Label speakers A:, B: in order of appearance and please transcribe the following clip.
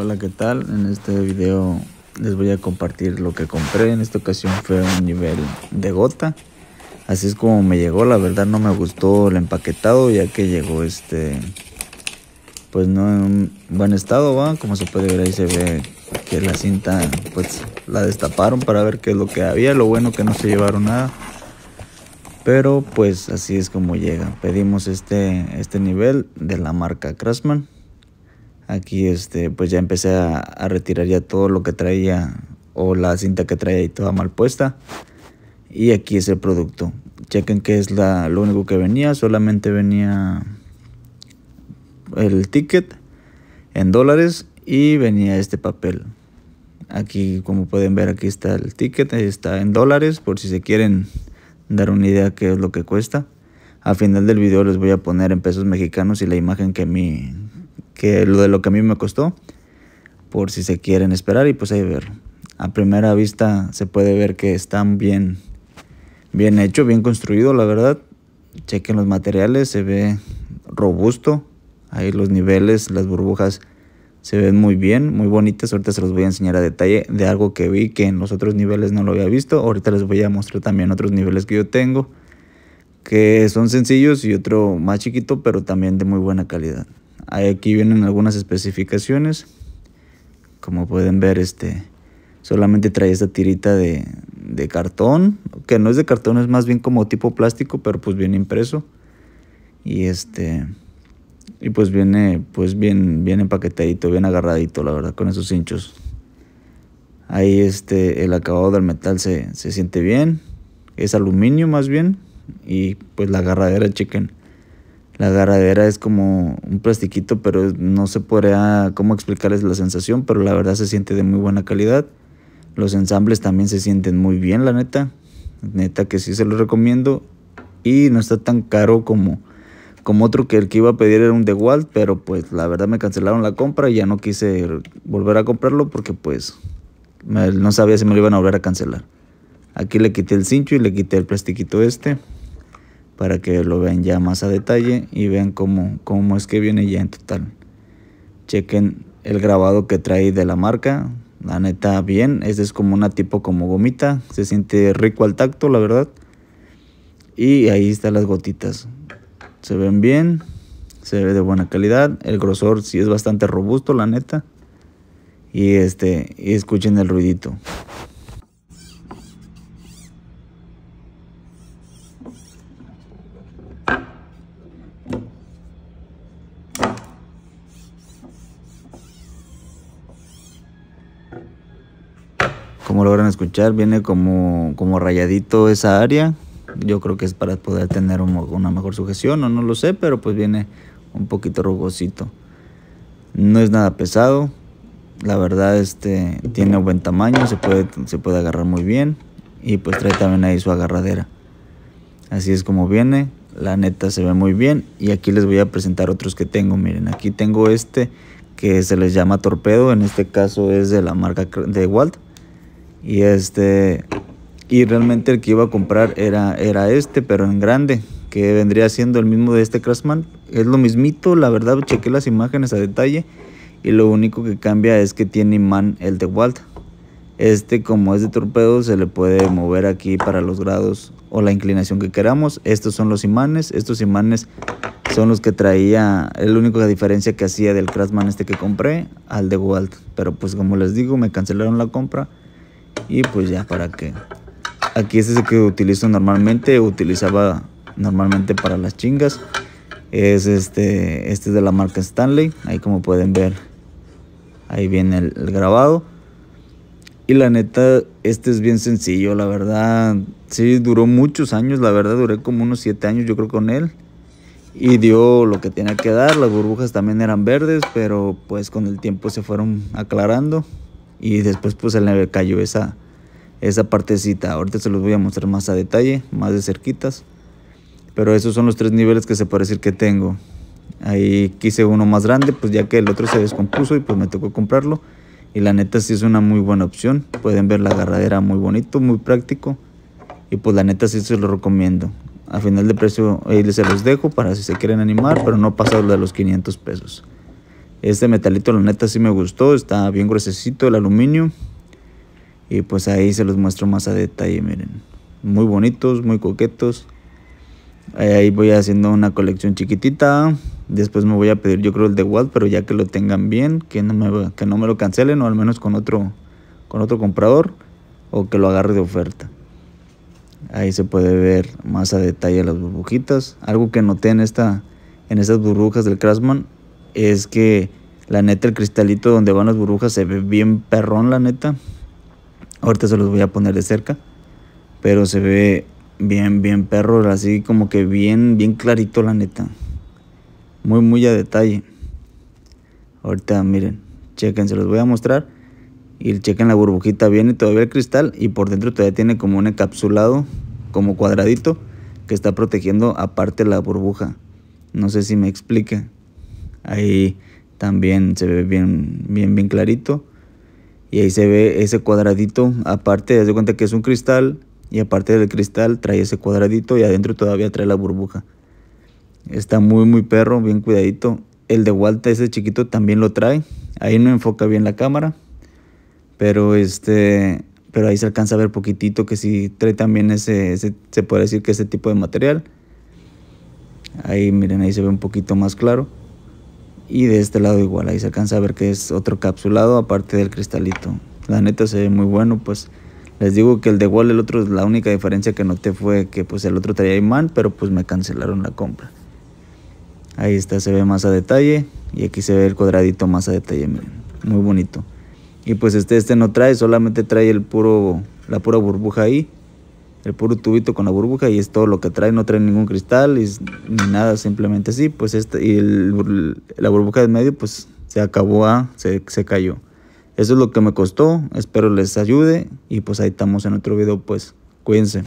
A: Hola, ¿qué tal? En este video les voy a compartir lo que compré. En esta ocasión fue un nivel de gota. Así es como me llegó. La verdad no me gustó el empaquetado ya que llegó este... Pues no en un buen estado, va. Como se puede ver ahí se ve que la cinta pues la destaparon para ver qué es lo que había. Lo bueno que no se llevaron nada. Pero pues así es como llega. Pedimos este, este nivel de la marca Craftsman aquí este pues ya empecé a, retirar ya todo lo que traía o la cinta que traía y toda mal puesta y aquí es el producto chequen que es la, lo único que venía solamente venía el ticket en dólares y venía este papel aquí como pueden ver aquí está el ticket está en dólares por si se quieren dar una idea qué es lo que cuesta al final del video les voy a poner en pesos mexicanos y la imagen que mí que lo de lo que a mí me costó, por si se quieren esperar y pues ahí ver. A primera vista se puede ver que están bien, bien hecho, bien construido, la verdad. Chequen los materiales, se ve robusto. Ahí los niveles, las burbujas se ven muy bien, muy bonitas. Ahorita se los voy a enseñar a detalle de algo que vi que en los otros niveles no lo había visto. Ahorita les voy a mostrar también otros niveles que yo tengo, que son sencillos y otro más chiquito, pero también de muy buena calidad. Aquí vienen algunas especificaciones. Como pueden ver, este solamente trae esta tirita de, cartón, que no es de cartón, es más bien como tipo plástico, pero pues bien impreso. Y este y pues viene pues bien bien empaquetadito, bien agarradito, la verdad, con esos hinchos. Ahí este el acabado del metal se, se siente bien, es aluminio más bien y pues la agarradera chequen, la agarradera es como un plastiquito, pero no se puede cómo explicarles la sensación, pero la verdad se siente de muy buena calidad. Los ensambles también se sienten muy bien, la neta. Neta que sí se los recomiendo. Y no está tan caro como, como otro que el que iba a pedir era un DeWalt, pero pues la verdad me cancelaron la compra y ya no quise volver a comprarlo porque pues no sabía si me lo iban a volver a cancelar. Aquí le quité el cincho y le quité el plastiquito este para que lo vean ya más a detalle y vean cómo, cómo es que viene ya en total. Chequen el grabado que trae de la marca, la neta bien, este es como una tipo como gomita, se siente rico al tacto la verdad. Y ahí están las gotitas, se ven bien, se ve de buena calidad, el grosor sí es bastante robusto la neta. Y este, y escuchen el ruidito. como logran escuchar, viene como, como rayadito esa área. Yo creo que es para poder tener una mejor sujeción, o no lo sé, pero pues viene un poquito rugosito. No es nada pesado, la verdad este tiene buen tamaño, se puede, se puede agarrar muy bien y pues trae también ahí su agarradera. Así es como viene, la neta se ve muy bien y aquí les voy a presentar otros que tengo, miren, aquí tengo este que se les llama torpedo, en este caso es de la marca de Walt y este y realmente el que iba a comprar era, era este, pero en grande, que vendría siendo el mismo de este Craftsman. Es lo mismito, la verdad, chequé las imágenes a detalle y lo único que cambia es que tiene imán el de Walt. Este como es de torpedo se le puede mover aquí para los grados o la inclinación que queramos. Estos son los imanes, estos imanes son los que traía, es la única diferencia que hacía del Craftsman este que compré al de Walt. Pero pues como les digo, me cancelaron la compra y pues ya para que aquí este es el que utilizo normalmente utilizaba normalmente para las chingas es este este es de la marca Stanley ahí como pueden ver ahí viene el, grabado y la neta este es bien sencillo la verdad sí duró muchos años la verdad duré como unos 7 años yo creo con él y dio lo que tenía que dar. Las burbujas también eran verdes, pero pues con el tiempo se fueron aclarando y después pues el le cayó esa, esa partecita. Ahorita se los voy a mostrar más a detalle, más de cerquitas. Pero esos son los tres niveles que se puede decir que tengo. Ahí quise uno más grande, pues ya que el otro se descompuso y pues me tocó comprarlo. Y la neta sí es una muy buena opción. Pueden ver la agarradera muy bonito, muy práctico. Y pues la neta sí se lo recomiendo. Al final de precio ahí se los dejo para si se quieren animar, pero no pasa de los 500 pesos. Este metalito la neta sí me gustó, está bien gruesecito el aluminio. Y pues ahí se los muestro más a detalle, miren. Muy bonitos, muy coquetos. Ahí voy haciendo una colección chiquitita. Después me voy a pedir yo creo el de Walt, pero ya que lo tengan bien, que no me, que no me lo cancelen o al menos con otro, con otro comprador o que lo agarre de oferta. Ahí se puede ver más a detalle las burbujitas. Algo que noté en, esta, en estas burbujas del Crashman es que la neta el cristalito donde van las burbujas se ve bien perrón, la neta. Ahorita se los voy a poner de cerca, pero se ve bien, bien perro, así como que bien, bien clarito, la neta. Muy, muy a detalle. Ahorita miren, chequen, se los voy a mostrar. Y chequen la burbujita, viene todavía el cristal y por dentro todavía tiene como un encapsulado, como cuadradito, que está protegiendo aparte la burbuja. No sé si me explica. Ahí también se ve bien, bien, bien clarito. Y ahí se ve ese cuadradito. Aparte, de cuenta que es un cristal. Y aparte del cristal trae ese cuadradito y adentro todavía trae la burbuja. Está muy, muy perro, bien cuidadito. El de Walter, ese chiquito, también lo trae. Ahí no enfoca bien la cámara. Pero este. Pero ahí se alcanza a ver poquitito que si trae también ese, ese se puede decir que ese tipo de material. Ahí miren, ahí se ve un poquito más claro. Y de este lado igual, ahí se alcanza a ver que es otro capsulado aparte del cristalito. La neta se ve muy bueno, pues les digo que el de igual el otro, la única diferencia que noté fue que pues el otro traía imán, pero pues me cancelaron la compra. Ahí está, se ve más a detalle y aquí se ve el cuadradito más a detalle, muy bonito. Y pues este, este no trae, solamente trae el puro, la pura burbuja ahí el puro tubito con la burbuja y es todo lo que trae, no trae ningún cristal ni nada, simplemente así, pues este y la burbuja de medio pues se acabó, ah, se, se cayó. Eso es lo que me costó, espero les ayude y pues ahí estamos en otro video, pues cuídense.